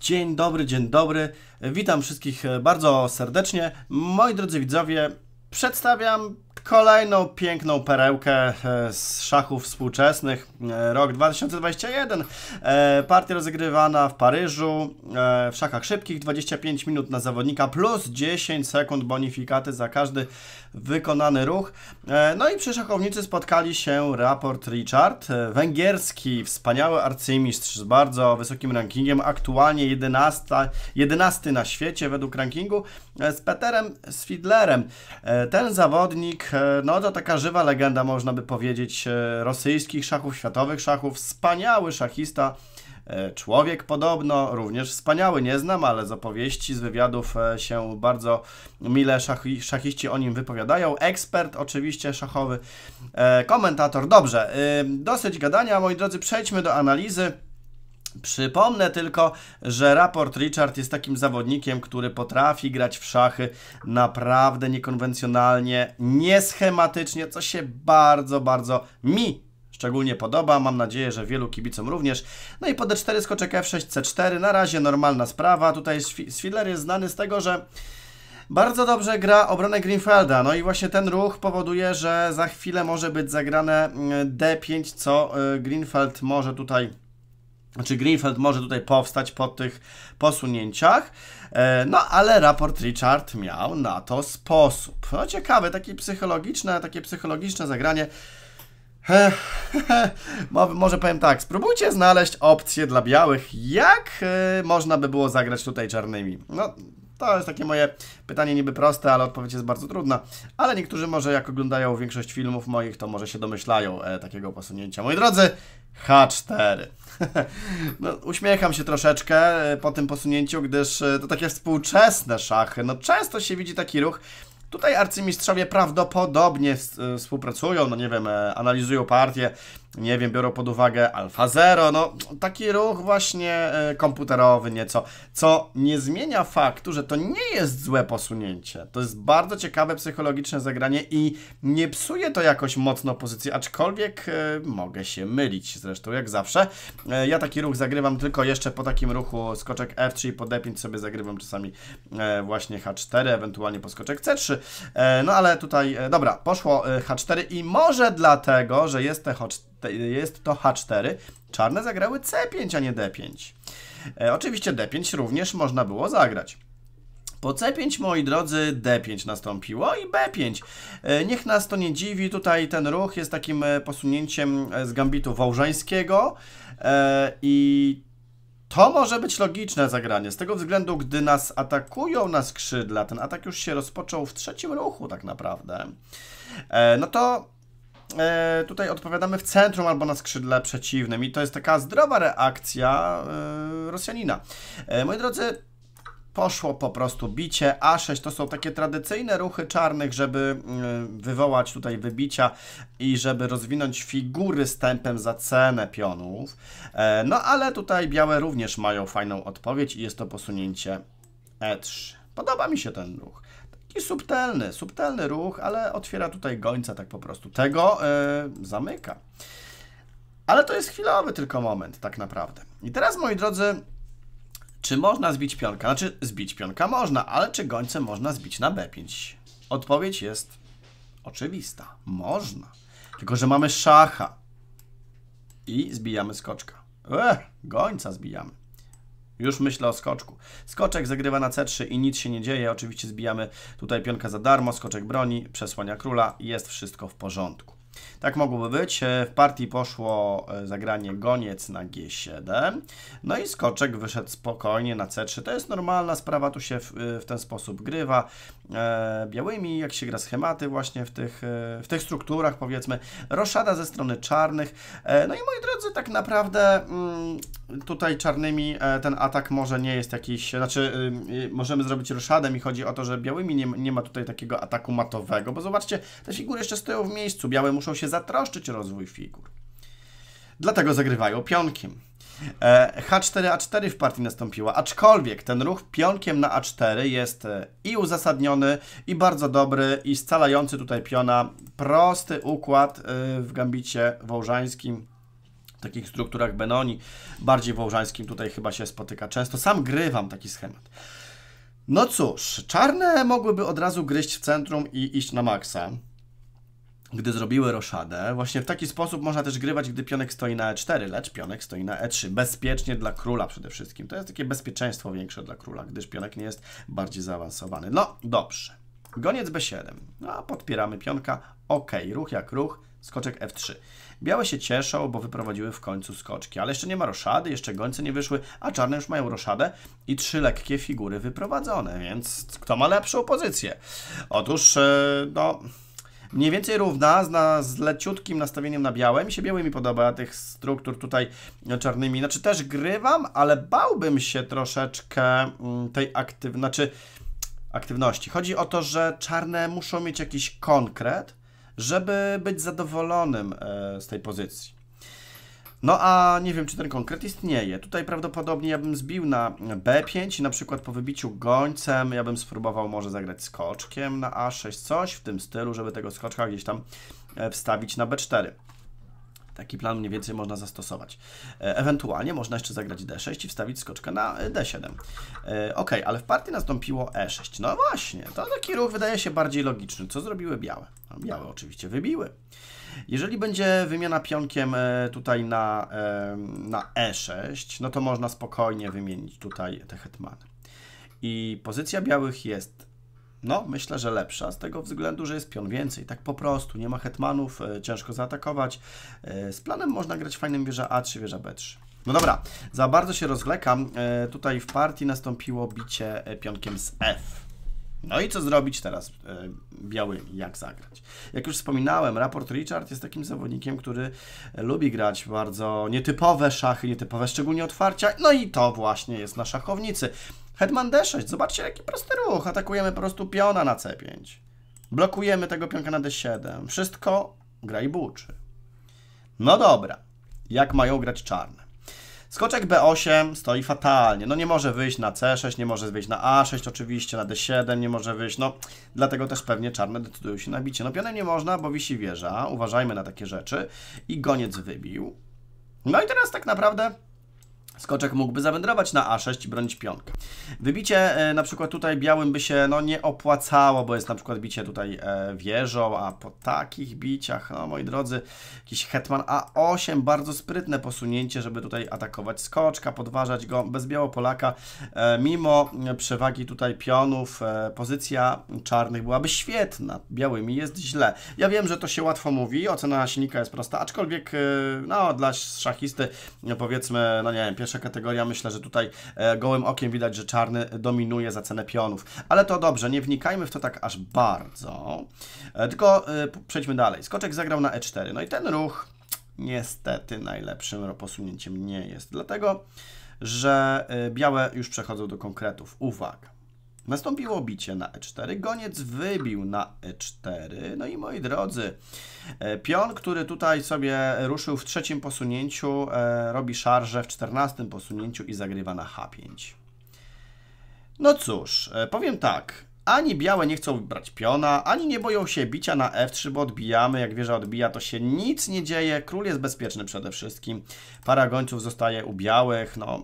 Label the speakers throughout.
Speaker 1: Dzień dobry, dzień dobry. Witam wszystkich e, bardzo serdecznie. Moi drodzy widzowie, przedstawiam kolejną piękną perełkę e, z szachów współczesnych. E, rok 2021. Partia rozegrywana w Paryżu w szachach szybkich. 25 minut na zawodnika plus 10 sekund bonifikaty za każdy wykonany ruch. E, no i przy szachownicy spotkali się raport Richard, e, węgierski, wspaniały arcymistrz z bardzo wysokim rankingiem, aktualnie 11, 11 na świecie według rankingu, e, z Peterem Swidlerem. Ten zawodnik, no to taka żywa legenda, można by powiedzieć, rosyjskich szachów, światowych szachów, wspaniały szachista, E, człowiek podobno, również wspaniały, nie znam, ale z opowieści, z wywiadów e, się bardzo mile szachi, szachiści o nim wypowiadają. Ekspert oczywiście szachowy, e, komentator. Dobrze, dosyć gadania, moi drodzy, przejdźmy do analizy. Przypomnę tylko, że raport Richard jest takim zawodnikiem, który potrafi grać w szachy naprawdę niekonwencjonalnie, nieschematycznie, co się bardzo, bardzo mi szczególnie podoba. Mam nadzieję, że wielu kibicom również. No i po D4 skoczek F6, C4. Na razie normalna sprawa. Tutaj Swiller jest znany z tego, że bardzo dobrze gra obronę Greenfelda. No i właśnie ten ruch powoduje, że za chwilę może być zagrane mm, D5, co y, Greenfeld może tutaj czy Greenfeld może tutaj powstać po tych posunięciach, e, no ale raport Richard miał na to sposób. No ciekawe, takie psychologiczne, takie psychologiczne zagranie. Może powiem tak, spróbujcie znaleźć opcję dla białych, jak e, można by było zagrać tutaj czarnymi. No, to jest takie moje pytanie niby proste, ale odpowiedź jest bardzo trudna. Ale niektórzy może jak oglądają większość filmów moich, to może się domyślają e, takiego posunięcia. Moi drodzy, H4. no, uśmiecham się troszeczkę e, po tym posunięciu, gdyż e, to takie współczesne szachy. No często się widzi taki ruch, Tutaj arcymistrzowie prawdopodobnie współpracują, no nie wiem, e, analizują partię, nie wiem, biorą pod uwagę Alfa Zero, no taki ruch właśnie e, komputerowy nieco, co nie zmienia faktu, że to nie jest złe posunięcie. To jest bardzo ciekawe psychologiczne zagranie i nie psuje to jakoś mocno pozycji, aczkolwiek e, mogę się mylić zresztą, jak zawsze. E, ja taki ruch zagrywam tylko jeszcze po takim ruchu skoczek F3 i po D5 sobie zagrywam czasami właśnie H4, ewentualnie po skoczek C3, no ale tutaj, dobra, poszło H4 i może dlatego, że jest te H4 jest to H4. Czarne zagrały C5, a nie D5. E, oczywiście D5 również można było zagrać. Po C5, moi drodzy, D5 nastąpiło i B5. E, niech nas to nie dziwi, tutaj ten ruch jest takim e, posunięciem e, z gambitu wałżeńskiego i to może być logiczne zagranie, z tego względu, gdy nas atakują na skrzydła, ten atak już się rozpoczął w trzecim ruchu tak naprawdę, no to E, tutaj odpowiadamy w centrum albo na skrzydle przeciwnym i to jest taka zdrowa reakcja e, Rosjanina. E, moi drodzy, poszło po prostu bicie. A6 to są takie tradycyjne ruchy czarnych, żeby wywołać tutaj wybicia i żeby rozwinąć figury z tempem za cenę pionów. No ale tutaj białe również mają fajną odpowiedź i jest to posunięcie E3. Podoba mi się ten ruch. Taki subtelny, subtelny ruch, ale otwiera tutaj gońca tak po prostu. Tego e, zamyka. Ale to jest chwilowy tylko moment tak naprawdę. I teraz, moi drodzy, czy można zbić pionka? Znaczy, zbić pionka można, ale czy gońce można zbić na B5? Odpowiedź jest oczywista. Można. Tylko, że mamy szacha i zbijamy skoczka. Ech, gońca zbijamy. Już myślę o skoczku. Skoczek zagrywa na C3 i nic się nie dzieje. Oczywiście zbijamy tutaj pionka za darmo, skoczek broni, przesłania króla, jest wszystko w porządku. Tak mogłoby być. E, w partii poszło e, zagranie goniec na G7. No i skoczek wyszedł spokojnie na C3. To jest normalna sprawa, tu się w, e, w ten sposób grywa. E, białymi, jak się gra schematy właśnie w tych, w tych strukturach powiedzmy. Roszada ze strony czarnych. E, no i moi drodzy, tak naprawdę mm, tutaj czarnymi e, ten atak może nie jest jakiś, znaczy y, y, możemy zrobić roszadem i chodzi o to, że białymi nie, nie ma tutaj takiego ataku matowego, bo zobaczcie, te figury jeszcze stoją w miejscu, białe muszą się zatroszczyć o rozwój figur. Dlatego zagrywają pionkiem. H4A4 w partii nastąpiła, aczkolwiek ten ruch pionkiem na A4 jest e, i uzasadniony, i bardzo dobry, i scalający tutaj piona prosty układ e, w gambicie wołżańskim w takich strukturach Benoni, bardziej wołżańskim tutaj chyba się spotyka często. Sam grywam taki schemat. No cóż, czarne mogłyby od razu gryźć w centrum i iść na maksa, gdy zrobiły roszadę. Właśnie w taki sposób można też grywać, gdy pionek stoi na e4, lecz pionek stoi na e3. Bezpiecznie dla króla przede wszystkim. To jest takie bezpieczeństwo większe dla króla, gdyż pionek nie jest bardziej zaawansowany. No, dobrze. Goniec B7. No, a podpieramy pionka. OK, ruch jak ruch. Skoczek F3. Białe się cieszą, bo wyprowadziły w końcu skoczki, ale jeszcze nie ma roszady, jeszcze gońce nie wyszły, a czarne już mają roszadę i trzy lekkie figury wyprowadzone, więc kto ma lepszą pozycję? Otóż, e, no... Mniej więcej równa, z, z leciutkim nastawieniem na białe. Mi się biały mi podoba, tych struktur tutaj czarnymi. Znaczy też grywam, ale bałbym się troszeczkę mm, tej aktywności, znaczy aktywności. Chodzi o to, że czarne muszą mieć jakiś konkret, żeby być zadowolonym e, z tej pozycji. No a nie wiem, czy ten konkret istnieje. Tutaj prawdopodobnie ja bym zbił na B5 i na przykład po wybiciu gońcem ja bym spróbował może zagrać skoczkiem na A6, coś w tym stylu, żeby tego skoczka gdzieś tam e, wstawić na B4. Taki plan mniej więcej można zastosować. E, ewentualnie można jeszcze zagrać D6 i wstawić skoczkę na e, D7. E, ok, ale w partii nastąpiło E6. No właśnie, to taki ruch wydaje się bardziej logiczny. Co zrobiły białe? No, białe oczywiście wybiły. Jeżeli będzie wymiana pionkiem tutaj na, na E6, no to można spokojnie wymienić tutaj te hetmany. I pozycja białych jest no, myślę, że lepsza z tego względu, że jest pion więcej. Tak po prostu, nie ma hetmanów, e, ciężko zaatakować. E, z planem można grać fajnym wieża A3, wieża B3. No dobra, za bardzo się rozwlekam. E, tutaj w partii nastąpiło bicie pionkiem z F. No i co zrobić teraz białymi, jak zagrać? Jak już wspominałem, raport Richard jest takim zawodnikiem, który lubi grać bardzo nietypowe szachy, nietypowe szczególnie otwarcia, no i to właśnie jest na szachownicy. Hetman D6, zobaczcie jaki prosty ruch. Atakujemy po prostu piona na C5. Blokujemy tego pionka na D7. Wszystko gra i buczy. No dobra, jak mają grać czarne? Skoczek B8 stoi fatalnie. No nie może wyjść na C6, nie może wyjść na A6 oczywiście, na D7 nie może wyjść. No dlatego też pewnie czarne decydują się na bicie. No pionem nie można, bo wisi wieża. Uważajmy na takie rzeczy. I goniec wybił. No i teraz tak naprawdę Skoczek mógłby zawędrować na A6 bronić pionka. Wybicie e, na przykład tutaj białym by się no, nie opłacało, bo jest na przykład bicie tutaj e, wieżą, a po takich biciach, no moi drodzy, jakiś hetman A8, bardzo sprytne posunięcie, żeby tutaj atakować skoczka, podważać go bez białopolaka. E, mimo przewagi tutaj pionów, e, pozycja czarnych byłaby świetna, białymi jest źle. Ja wiem, że to się łatwo mówi, ocena silnika jest prosta, aczkolwiek e, no dla szachisty no, powiedzmy, no nie wiem, pierwsza kategoria. Myślę, że tutaj e, gołym okiem widać, że czarny dominuje za cenę pionów. Ale to dobrze, nie wnikajmy w to tak aż bardzo. E, tylko e, przejdźmy dalej. Skoczek zagrał na e4. No i ten ruch niestety najlepszym posunięciem nie jest. Dlatego, że białe już przechodzą do konkretów. Uwaga. Nastąpiło bicie na e4, goniec wybił na e4, no i moi drodzy, e, pion, który tutaj sobie ruszył w trzecim posunięciu, e, robi szarże w czternastym posunięciu i zagrywa na h5. No cóż, e, powiem tak, ani białe nie chcą brać piona, ani nie boją się bicia na f3, bo odbijamy, jak wieża odbija, to się nic nie dzieje, król jest bezpieczny przede wszystkim, para gońców zostaje u białych, no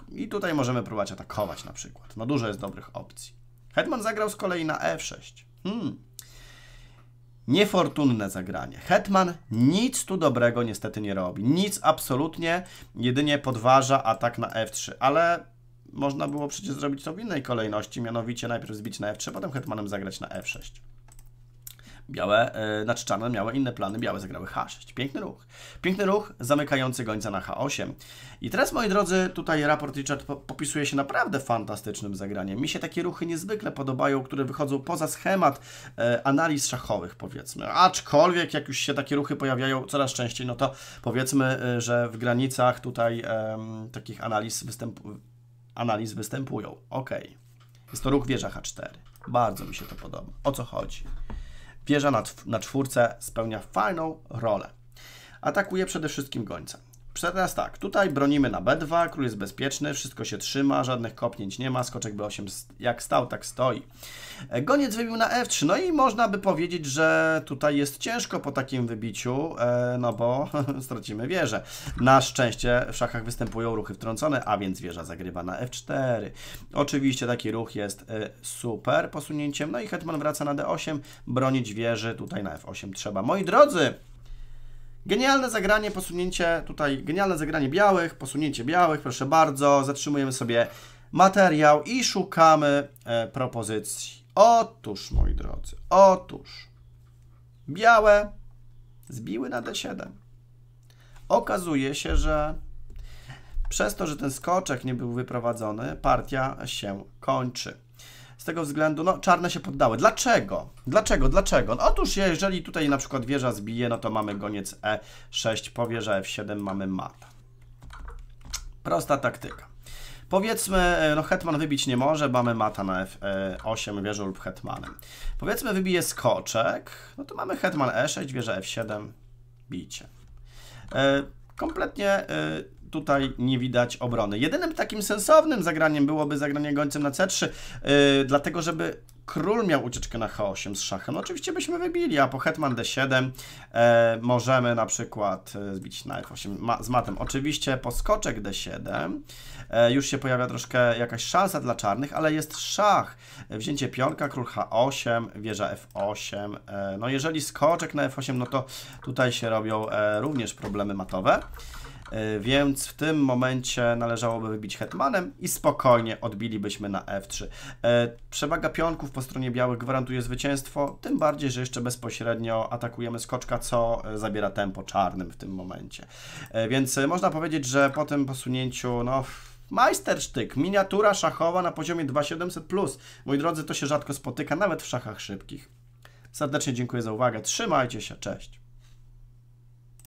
Speaker 1: tak. I tutaj możemy próbować atakować na przykład. No dużo jest dobrych opcji. Hetman zagrał z kolei na f6. E hmm. Niefortunne zagranie. Hetman nic tu dobrego niestety nie robi. Nic absolutnie, jedynie podważa atak na f3, e ale można było przecież zrobić to w innej kolejności, mianowicie najpierw zbić na f3, e potem hetmanem zagrać na f6. Białe, yy, znaczy czarne miały inne plany, białe zagrały H6. Piękny ruch. Piękny ruch zamykający gońca na H8. I teraz, moi drodzy, tutaj raport Richard popisuje się naprawdę fantastycznym zagraniem. Mi się takie ruchy niezwykle podobają, które wychodzą poza schemat e, analiz szachowych, powiedzmy. Aczkolwiek, jak już się takie ruchy pojawiają coraz częściej, no to powiedzmy, e, że w granicach tutaj takich analiz, występu analiz występują. Ok. Jest to ruch wieża H4. Bardzo mi się to podoba. O co chodzi? Wieża na, na czwórce spełnia fajną rolę. Atakuje przede wszystkim gońca. Teraz tak, tutaj bronimy na B2, król jest bezpieczny, wszystko się trzyma, żadnych kopnięć nie ma, skoczek B8 jak stał, tak stoi. E, goniec wybił na F3, no i można by powiedzieć, że tutaj jest ciężko po takim wybiciu, e, no bo stracimy wieżę. Na szczęście w szachach występują ruchy wtrącone, a więc wieża zagrywa na F4. Oczywiście taki ruch jest e, super posunięciem, no i hetman wraca na D8, bronić wieży tutaj na F8 trzeba. Moi drodzy, Genialne zagranie, posunięcie tutaj, genialne zagranie białych, posunięcie białych, proszę bardzo. Zatrzymujemy sobie materiał i szukamy e, propozycji. Otóż, moi drodzy, otóż białe zbiły na D7. Okazuje się, że przez to, że ten skoczek nie był wyprowadzony, partia się kończy. Z tego względu, no, czarne się poddały. Dlaczego? Dlaczego? Dlaczego? No, otóż jeżeli tutaj na przykład wieża zbije, no to mamy goniec E6, po wieża F7 mamy mata. Prosta taktyka. Powiedzmy, e, no hetman wybić nie może, mamy mata na f8 wieżą lub hetmanem. Powiedzmy wybije skoczek, no to mamy hetman e6, wieża f7, bicie. E, kompletnie e, tutaj nie widać obrony. Jedynym takim sensownym zagraniem byłoby zagranie gońcem na C3, yy, dlatego żeby król miał ucieczkę na H8 z szachem. No, oczywiście byśmy wybili, a po hetman D7 e, możemy na przykład e, zbić na F8 ma, z matem. Oczywiście po skoczek D7 e, już się pojawia troszkę jakaś szansa dla czarnych, ale jest szach. Wzięcie pionka, król H8, wieża F8. no jeżeli skoczek na F8, no to tutaj się robią również problemy matowe. E, więc w tym momencie należałoby wybić hetmanem i spokojnie odbilibyśmy na f3. E, przewaga pionków po stronie białych gwarantuje zwycięstwo, tym bardziej, że jeszcze bezpośrednio atakujemy skoczka, co e, zabiera tempo czarnym w tym momencie. Więc można powiedzieć, że po tym posunięciu, no... Majstersztyk, miniatura szachowa na poziomie 2700+. Moi drodzy, to się rzadko spotyka, nawet w szachach szybkich. Serdecznie dziękuję za uwagę. Trzymajcie się, cześć.